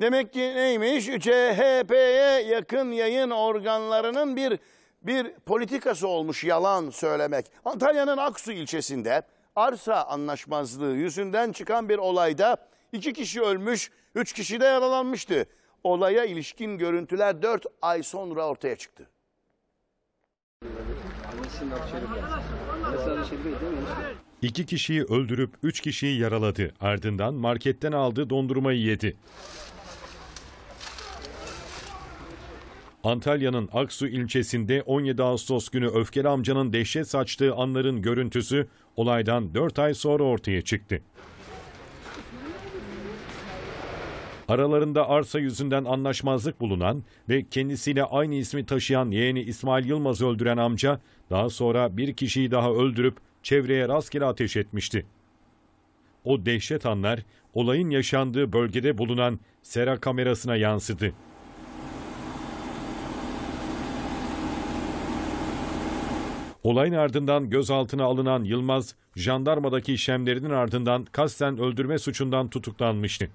Demek ki neymiş? CHP'ye yakın yayın organlarının bir bir politikası olmuş yalan söylemek. Antalya'nın Aksu ilçesinde arsa anlaşmazlığı yüzünden çıkan bir olayda iki kişi ölmüş, üç kişi de yaralanmıştı. Olaya ilişkin görüntüler dört ay sonra ortaya çıktı. İki kişiyi öldürüp üç kişiyi yaraladı. Ardından marketten aldığı dondurmayı yedi. Antalya'nın Aksu ilçesinde 17 Ağustos günü öfkeli amcanın dehşet saçtığı anların görüntüsü olaydan 4 ay sonra ortaya çıktı. Aralarında arsa yüzünden anlaşmazlık bulunan ve kendisiyle aynı ismi taşıyan yeğeni İsmail Yılmaz'ı öldüren amca daha sonra bir kişiyi daha öldürüp çevreye rastgele ateş etmişti. O dehşet anlar olayın yaşandığı bölgede bulunan sera kamerasına yansıdı. Olayın ardından gözaltına alınan Yılmaz, jandarmadaki işlemlerinin ardından kasten öldürme suçundan tutuklanmıştı.